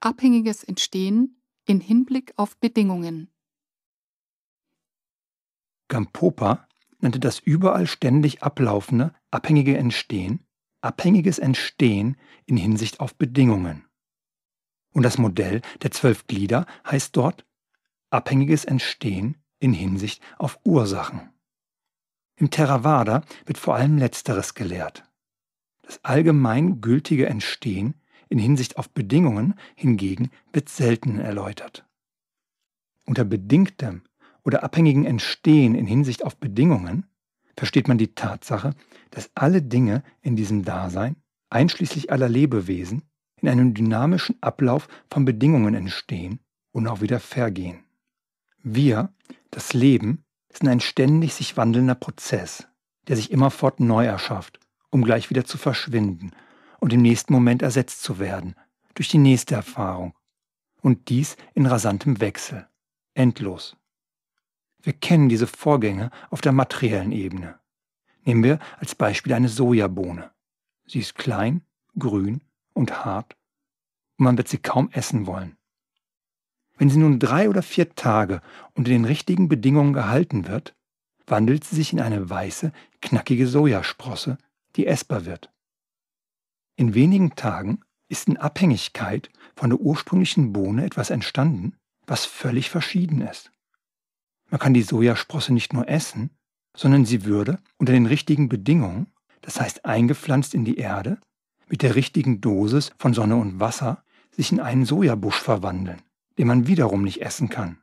Abhängiges Entstehen in Hinblick auf Bedingungen. Gampopa nannte das überall ständig ablaufende abhängige Entstehen abhängiges Entstehen in Hinsicht auf Bedingungen. Und das Modell der zwölf Glieder heißt dort abhängiges Entstehen in Hinsicht auf Ursachen. Im Theravada wird vor allem Letzteres gelehrt. Das allgemein gültige Entstehen in Hinsicht auf Bedingungen hingegen wird selten erläutert. Unter bedingtem oder abhängigen Entstehen in Hinsicht auf Bedingungen versteht man die Tatsache, dass alle Dinge in diesem Dasein, einschließlich aller Lebewesen, in einem dynamischen Ablauf von Bedingungen entstehen und auch wieder vergehen. Wir, das Leben, sind ein ständig sich wandelnder Prozess, der sich immerfort neu erschafft, um gleich wieder zu verschwinden und im nächsten Moment ersetzt zu werden durch die nächste Erfahrung. Und dies in rasantem Wechsel, endlos. Wir kennen diese Vorgänge auf der materiellen Ebene. Nehmen wir als Beispiel eine Sojabohne. Sie ist klein, grün und hart und man wird sie kaum essen wollen. Wenn sie nun drei oder vier Tage unter den richtigen Bedingungen gehalten wird, wandelt sie sich in eine weiße, knackige Sojasprosse, die essbar wird. In wenigen Tagen ist in Abhängigkeit von der ursprünglichen Bohne etwas entstanden, was völlig verschieden ist. Man kann die Sojasprosse nicht nur essen, sondern sie würde unter den richtigen Bedingungen, das heißt eingepflanzt in die Erde, mit der richtigen Dosis von Sonne und Wasser, sich in einen Sojabusch verwandeln den man wiederum nicht essen kann.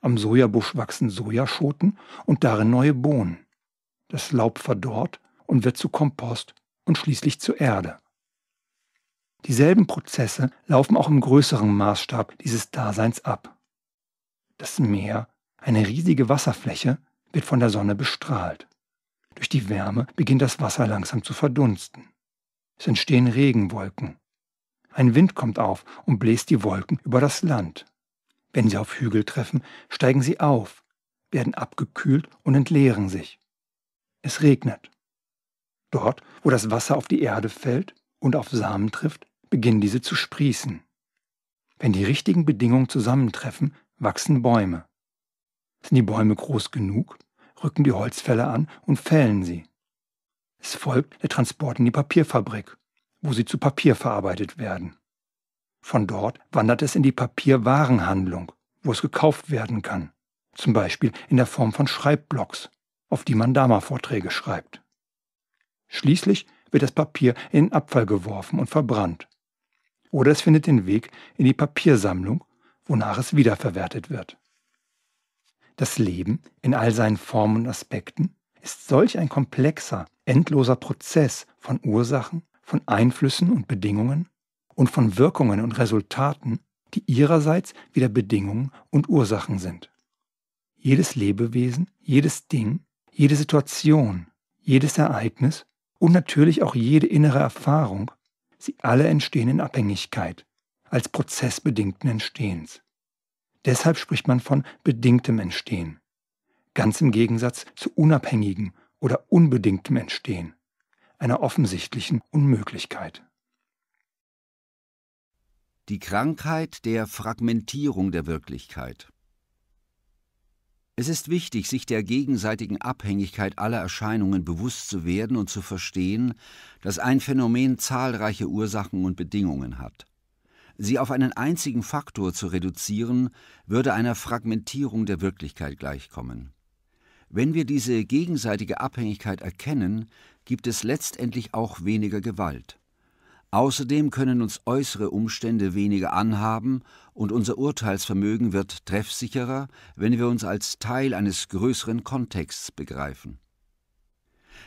Am Sojabusch wachsen Sojaschoten und darin neue Bohnen. Das Laub verdorrt und wird zu Kompost und schließlich zu Erde. Dieselben Prozesse laufen auch im größeren Maßstab dieses Daseins ab. Das Meer, eine riesige Wasserfläche, wird von der Sonne bestrahlt. Durch die Wärme beginnt das Wasser langsam zu verdunsten. Es entstehen Regenwolken. Ein Wind kommt auf und bläst die Wolken über das Land. Wenn sie auf Hügel treffen, steigen sie auf, werden abgekühlt und entleeren sich. Es regnet. Dort, wo das Wasser auf die Erde fällt und auf Samen trifft, beginnen diese zu sprießen. Wenn die richtigen Bedingungen zusammentreffen, wachsen Bäume. Sind die Bäume groß genug, rücken die Holzfäller an und fällen sie. Es folgt der Transport in die Papierfabrik wo sie zu Papier verarbeitet werden. Von dort wandert es in die Papierwarenhandlung, wo es gekauft werden kann, zum Beispiel in der Form von Schreibblocks, auf die man Dharma-Vorträge schreibt. Schließlich wird das Papier in den Abfall geworfen und verbrannt. Oder es findet den Weg in die Papiersammlung, wonach es wiederverwertet wird. Das Leben in all seinen Formen und Aspekten ist solch ein komplexer, endloser Prozess von Ursachen, von Einflüssen und Bedingungen und von Wirkungen und Resultaten, die ihrerseits wieder Bedingungen und Ursachen sind. Jedes Lebewesen, jedes Ding, jede Situation, jedes Ereignis und natürlich auch jede innere Erfahrung, sie alle entstehen in Abhängigkeit, als prozessbedingten Entstehens. Deshalb spricht man von bedingtem Entstehen, ganz im Gegensatz zu unabhängigem oder unbedingtem Entstehen einer offensichtlichen Unmöglichkeit. Die Krankheit der Fragmentierung der Wirklichkeit. Es ist wichtig, sich der gegenseitigen Abhängigkeit aller Erscheinungen bewusst zu werden und zu verstehen, dass ein Phänomen zahlreiche Ursachen und Bedingungen hat. Sie auf einen einzigen Faktor zu reduzieren, würde einer Fragmentierung der Wirklichkeit gleichkommen. Wenn wir diese gegenseitige Abhängigkeit erkennen, gibt es letztendlich auch weniger Gewalt. Außerdem können uns äußere Umstände weniger anhaben und unser Urteilsvermögen wird treffsicherer, wenn wir uns als Teil eines größeren Kontexts begreifen.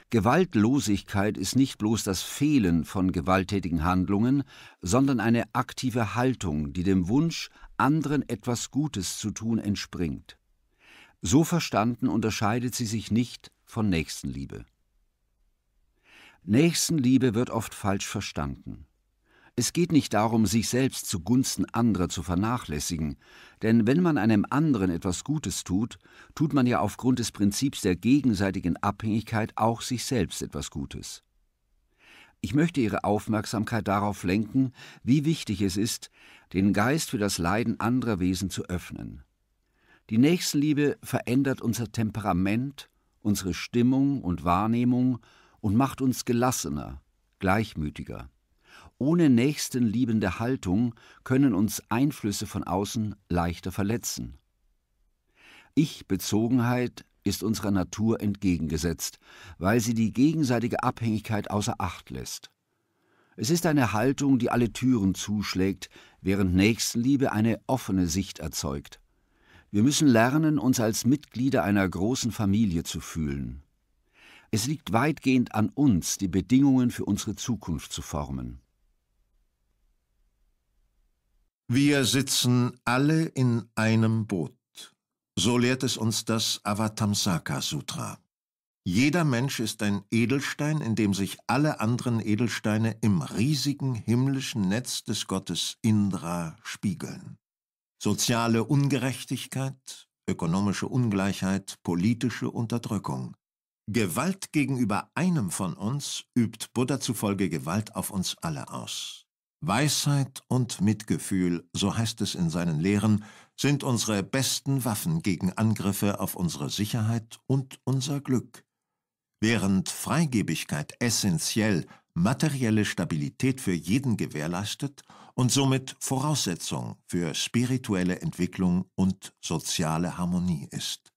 Gewaltlosigkeit ist nicht bloß das Fehlen von gewalttätigen Handlungen, sondern eine aktive Haltung, die dem Wunsch, anderen etwas Gutes zu tun, entspringt. So verstanden unterscheidet sie sich nicht von Nächstenliebe. Nächstenliebe wird oft falsch verstanden. Es geht nicht darum, sich selbst zugunsten anderer zu vernachlässigen, denn wenn man einem anderen etwas Gutes tut, tut man ja aufgrund des Prinzips der gegenseitigen Abhängigkeit auch sich selbst etwas Gutes. Ich möchte Ihre Aufmerksamkeit darauf lenken, wie wichtig es ist, den Geist für das Leiden anderer Wesen zu öffnen. Die Nächstenliebe verändert unser Temperament, unsere Stimmung und Wahrnehmung und macht uns gelassener, gleichmütiger. Ohne nächstenliebende Haltung können uns Einflüsse von außen leichter verletzen. Ich-Bezogenheit ist unserer Natur entgegengesetzt, weil sie die gegenseitige Abhängigkeit außer Acht lässt. Es ist eine Haltung, die alle Türen zuschlägt, während Nächstenliebe eine offene Sicht erzeugt. Wir müssen lernen, uns als Mitglieder einer großen Familie zu fühlen. Es liegt weitgehend an uns, die Bedingungen für unsere Zukunft zu formen. Wir sitzen alle in einem Boot. So lehrt es uns das Avatamsaka Sutra. Jeder Mensch ist ein Edelstein, in dem sich alle anderen Edelsteine im riesigen himmlischen Netz des Gottes Indra spiegeln soziale Ungerechtigkeit, ökonomische Ungleichheit, politische Unterdrückung. Gewalt gegenüber einem von uns übt Buddha zufolge Gewalt auf uns alle aus. Weisheit und Mitgefühl, so heißt es in seinen Lehren, sind unsere besten Waffen gegen Angriffe auf unsere Sicherheit und unser Glück. Während Freigebigkeit essentiell materielle Stabilität für jeden gewährleistet und somit Voraussetzung für spirituelle Entwicklung und soziale Harmonie ist